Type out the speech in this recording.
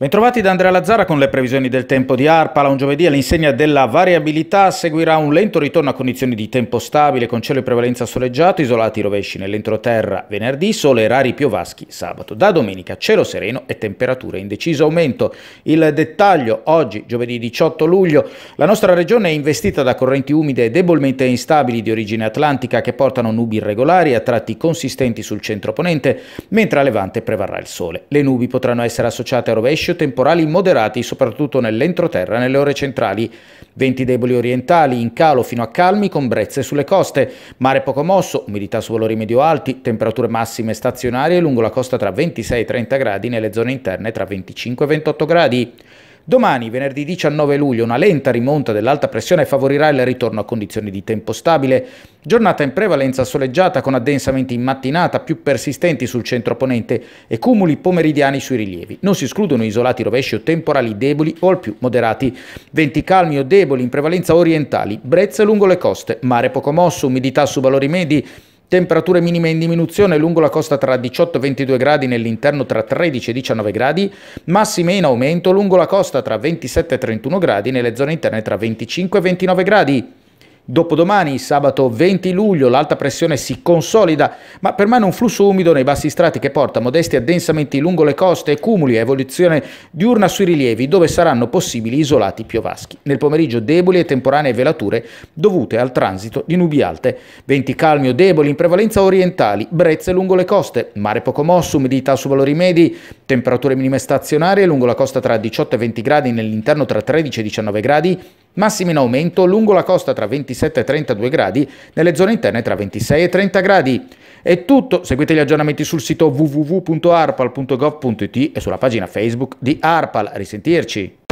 Bentrovati da Andrea Lazzara con le previsioni del tempo di Arpala. Un giovedì all'insegna della variabilità seguirà un lento ritorno a condizioni di tempo stabile con cielo e prevalenza soleggiato, isolati rovesci nell'entroterra venerdì, sole e rari piovaschi sabato. Da domenica cielo sereno e temperature in deciso aumento. Il dettaglio oggi, giovedì 18 luglio, la nostra regione è investita da correnti umide e debolmente instabili di origine atlantica che portano nubi irregolari a tratti consistenti sul centro ponente, mentre a levante prevarrà il sole. Le nubi potranno essere associate a rovesci temporali moderati soprattutto nell'entroterra e nelle ore centrali. Venti deboli orientali in calo fino a calmi con brezze sulle coste, mare poco mosso, umidità su valori medio-alti, temperature massime stazionarie lungo la costa tra 26 e 30 gradi, nelle zone interne tra 25 e 28 gradi. Domani, venerdì 19 luglio, una lenta rimonta dell'alta pressione favorirà il ritorno a condizioni di tempo stabile. Giornata in prevalenza soleggiata con addensamenti in mattinata più persistenti sul centro ponente e cumuli pomeridiani sui rilievi. Non si escludono isolati rovesci o temporali deboli o al più moderati. Venti calmi o deboli in prevalenza orientali, brezze lungo le coste, mare poco mosso, umidità su valori medi, Temperature minime in diminuzione lungo la costa tra 18 e 22 gradi, nell'interno tra 13 e 19 gradi, massime in aumento lungo la costa tra 27 e 31 gradi, nelle zone interne tra 25 e 29 gradi. Dopodomani, sabato 20 luglio, l'alta pressione si consolida, ma permane un flusso umido nei bassi strati che porta modesti addensamenti lungo le coste e cumuli a evoluzione diurna sui rilievi, dove saranno possibili isolati piovaschi. Nel pomeriggio deboli e temporanee velature dovute al transito di nubi alte. Venti calmi o deboli in prevalenza orientali, brezze lungo le coste, mare poco mosso, umidità su valori medi, temperature minime stazionarie lungo la costa tra 18 e 20 gradi, nell'interno tra 13 e 19 gradi, massimi in aumento lungo la costa tra 27 e 32 gradi, nelle zone interne tra 26 e 30 gradi. È tutto, seguite gli aggiornamenti sul sito www.arpal.gov.it e sulla pagina Facebook di Arpal. Risentirci!